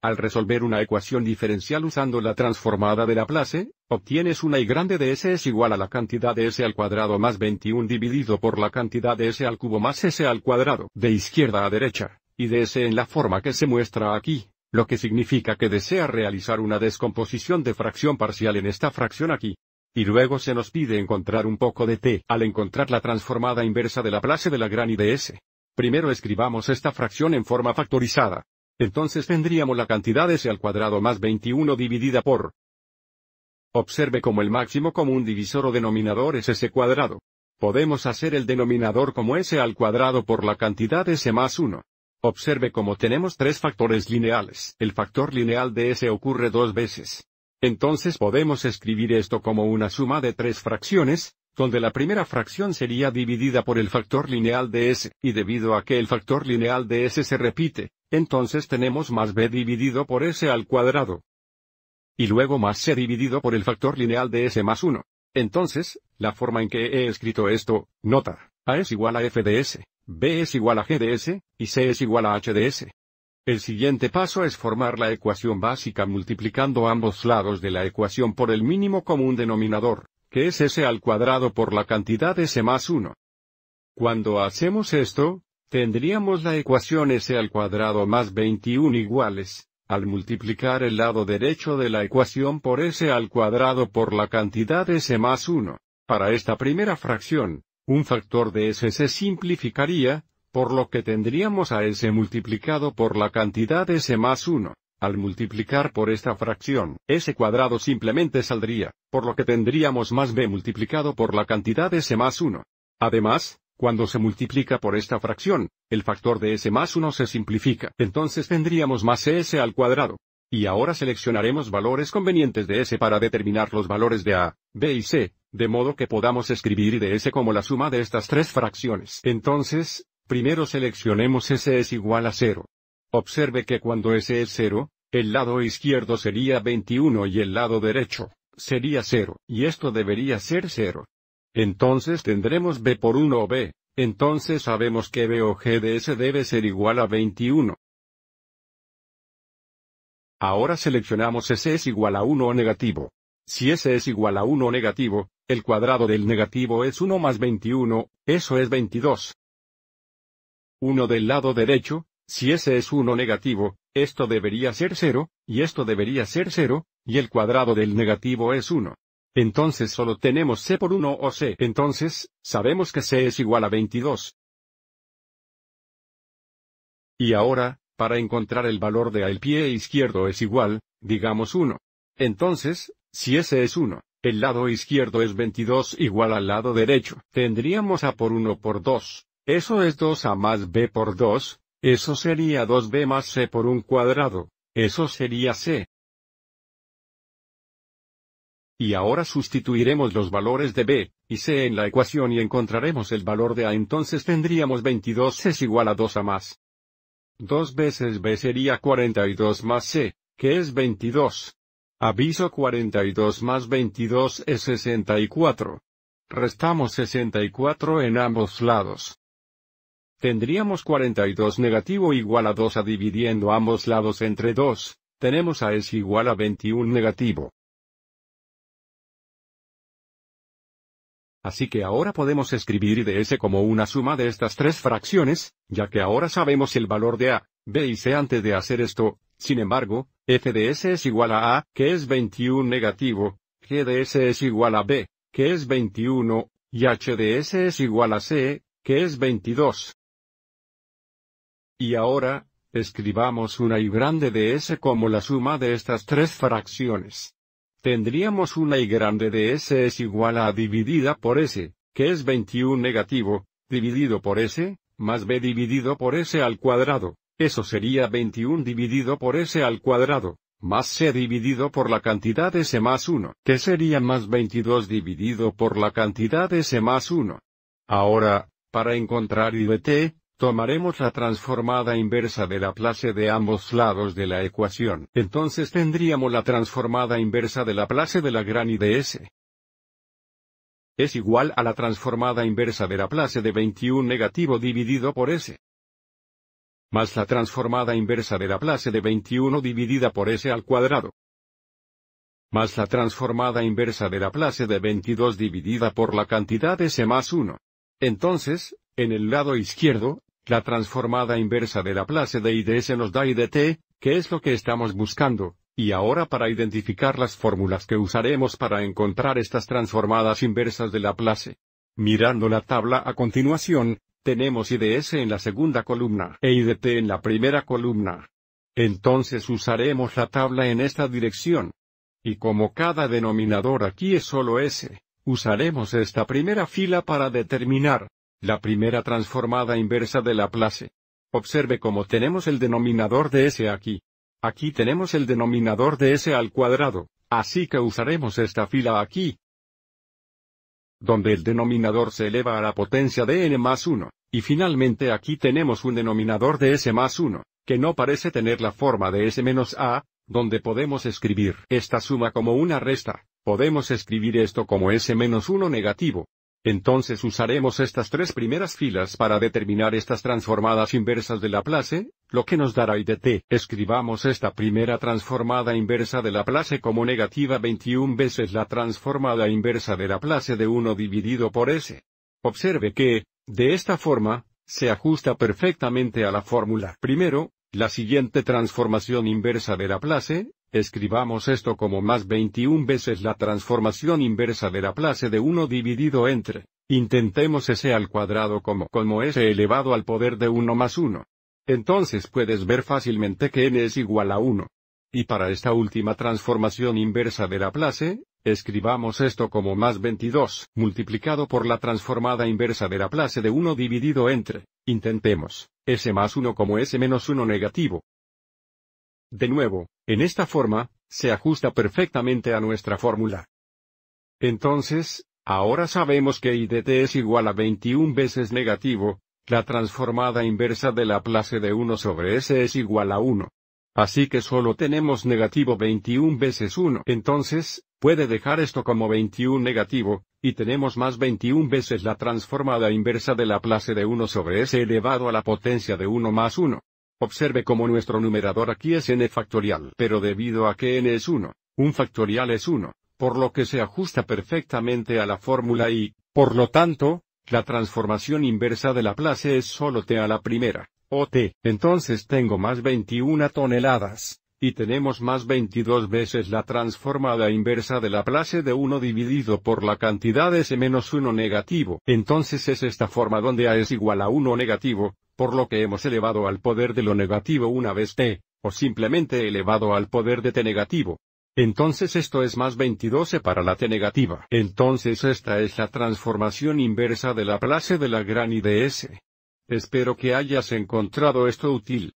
Al resolver una ecuación diferencial usando la transformada de la Laplace, obtienes una y grande de s es igual a la cantidad de s al cuadrado más 21 dividido por la cantidad de s al cubo más s al cuadrado, de izquierda a derecha, y de s en la forma que se muestra aquí, lo que significa que desea realizar una descomposición de fracción parcial en esta fracción aquí. Y luego se nos pide encontrar un poco de t al encontrar la transformada inversa de la Laplace de la gran y de s. Primero escribamos esta fracción en forma factorizada. Entonces tendríamos la cantidad S al cuadrado más 21 dividida por. Observe como el máximo común divisor o denominador es S cuadrado. Podemos hacer el denominador como S al cuadrado por la cantidad S más 1. Observe como tenemos tres factores lineales. El factor lineal de S ocurre dos veces. Entonces podemos escribir esto como una suma de tres fracciones, donde la primera fracción sería dividida por el factor lineal de S, y debido a que el factor lineal de S se repite, entonces tenemos más b dividido por s al cuadrado. Y luego más c dividido por el factor lineal de s más 1. Entonces, la forma en que he escrito esto, nota, a es igual a f de s, b es igual a g de s, y c es igual a h de s. El siguiente paso es formar la ecuación básica multiplicando ambos lados de la ecuación por el mínimo común denominador, que es s al cuadrado por la cantidad s más 1. Cuando hacemos esto, tendríamos la ecuación s al cuadrado más 21 iguales, al multiplicar el lado derecho de la ecuación por s al cuadrado por la cantidad s más 1. Para esta primera fracción, un factor de s se simplificaría, por lo que tendríamos a s multiplicado por la cantidad s más 1. Al multiplicar por esta fracción, s cuadrado simplemente saldría, por lo que tendríamos más b multiplicado por la cantidad s más 1. Además, cuando se multiplica por esta fracción, el factor de s más 1 se simplifica. Entonces tendríamos más s al cuadrado. Y ahora seleccionaremos valores convenientes de s para determinar los valores de a, b y c, de modo que podamos escribir de s como la suma de estas tres fracciones. Entonces, primero seleccionemos s es igual a 0. Observe que cuando s es 0, el lado izquierdo sería 21 y el lado derecho sería 0, y esto debería ser 0. Entonces tendremos b por 1 o b, entonces sabemos que b o g de s debe ser igual a 21. Ahora seleccionamos s es igual a 1 o negativo. Si s es igual a 1 o negativo, el cuadrado del negativo es 1 más 21, eso es 22. 1 del lado derecho, si s es 1 negativo, esto debería ser 0, y esto debería ser 0, y el cuadrado del negativo es 1. Entonces solo tenemos C por 1 o C. Entonces, sabemos que C es igual a 22. Y ahora, para encontrar el valor de A el pie izquierdo es igual, digamos 1. Entonces, si S es 1, el lado izquierdo es 22 igual al lado derecho. Tendríamos A por 1 por 2. Eso es 2A más B por 2. Eso sería 2B más C por un cuadrado. Eso sería C. Y ahora sustituiremos los valores de b y c en la ecuación y encontraremos el valor de a entonces tendríamos 22 es igual a 2 a más. 2 veces b sería 42 más c, que es 22. Aviso 42 más 22 es 64. Restamos 64 en ambos lados. Tendríamos 42 negativo igual a 2 a dividiendo ambos lados entre 2, tenemos a es igual a 21 negativo. Así que ahora podemos escribir S como una suma de estas tres fracciones, ya que ahora sabemos el valor de A, B y C antes de hacer esto, sin embargo, f de S es igual a A, que es 21 negativo, G de S es igual a B, que es 21, y H de S es igual a C, que es 22. Y ahora, escribamos una y grande de S como la suma de estas tres fracciones tendríamos una y grande de S es igual a dividida por S, que es 21 negativo, dividido por S, más B dividido por S al cuadrado, eso sería 21 dividido por S al cuadrado, más C dividido por la cantidad S más 1, que sería más 22 dividido por la cantidad S más 1. Ahora, para encontrar T, Tomaremos la transformada inversa de la Laplace de ambos lados de la ecuación. Entonces tendríamos la transformada inversa de la Laplace de la y de S. Es igual a la transformada inversa de la Laplace de 21 negativo dividido por S. Más la transformada inversa de la Laplace de 21 dividida por S al cuadrado. Más la transformada inversa de la Laplace de 22 dividida por la cantidad S más 1. Entonces, en el lado izquierdo, la transformada inversa de la clase de IDS e nos da IDT, e que es lo que estamos buscando, y ahora para identificar las fórmulas que usaremos para encontrar estas transformadas inversas de la clase. Mirando la tabla a continuación, tenemos IDS e en la segunda columna e IDT en la primera columna. Entonces usaremos la tabla en esta dirección. Y como cada denominador aquí es solo S, usaremos esta primera fila para determinar la primera transformada inversa de Laplace. Observe cómo tenemos el denominador de S aquí. Aquí tenemos el denominador de S al cuadrado, así que usaremos esta fila aquí. Donde el denominador se eleva a la potencia de n más 1, y finalmente aquí tenemos un denominador de S más 1, que no parece tener la forma de S menos A, donde podemos escribir esta suma como una resta, podemos escribir esto como S menos 1 negativo, entonces usaremos estas tres primeras filas para determinar estas transformadas inversas de Laplace, lo que nos dará IDT. Escribamos esta primera transformada inversa de Laplace como negativa 21 veces la transformada inversa de Laplace de 1 dividido por s. Observe que, de esta forma, se ajusta perfectamente a la fórmula. Primero, la siguiente transformación inversa de Laplace, Escribamos esto como más 21 veces la transformación inversa de la Laplace de 1 dividido entre, intentemos s al cuadrado como como s elevado al poder de 1 más 1. Entonces puedes ver fácilmente que n es igual a 1. Y para esta última transformación inversa de la Laplace, escribamos esto como más 22 multiplicado por la transformada inversa de la Laplace de 1 dividido entre, intentemos, s más 1 como s menos 1 negativo. De nuevo, en esta forma, se ajusta perfectamente a nuestra fórmula. Entonces, ahora sabemos que IDT es igual a 21 veces negativo, la transformada inversa de la Laplace de 1 sobre S es igual a 1. Así que solo tenemos negativo 21 veces 1. Entonces, puede dejar esto como 21 negativo, y tenemos más 21 veces la transformada inversa de la Laplace de 1 sobre S elevado a la potencia de 1 más 1. Observe cómo nuestro numerador aquí es n factorial, pero debido a que n es 1, un factorial es 1, por lo que se ajusta perfectamente a la fórmula y, por lo tanto, la transformación inversa de la place es solo t a la primera, o t. Entonces tengo más 21 toneladas, y tenemos más 22 veces la transformada inversa de la Laplace de 1 dividido por la cantidad S menos 1 negativo. Entonces es esta forma donde A es igual a 1 negativo, por lo que hemos elevado al poder de lo negativo una vez t, o simplemente elevado al poder de t negativo. Entonces esto es más 22 para la t negativa. Entonces esta es la transformación inversa de la clase de la gran IDS. Espero que hayas encontrado esto útil.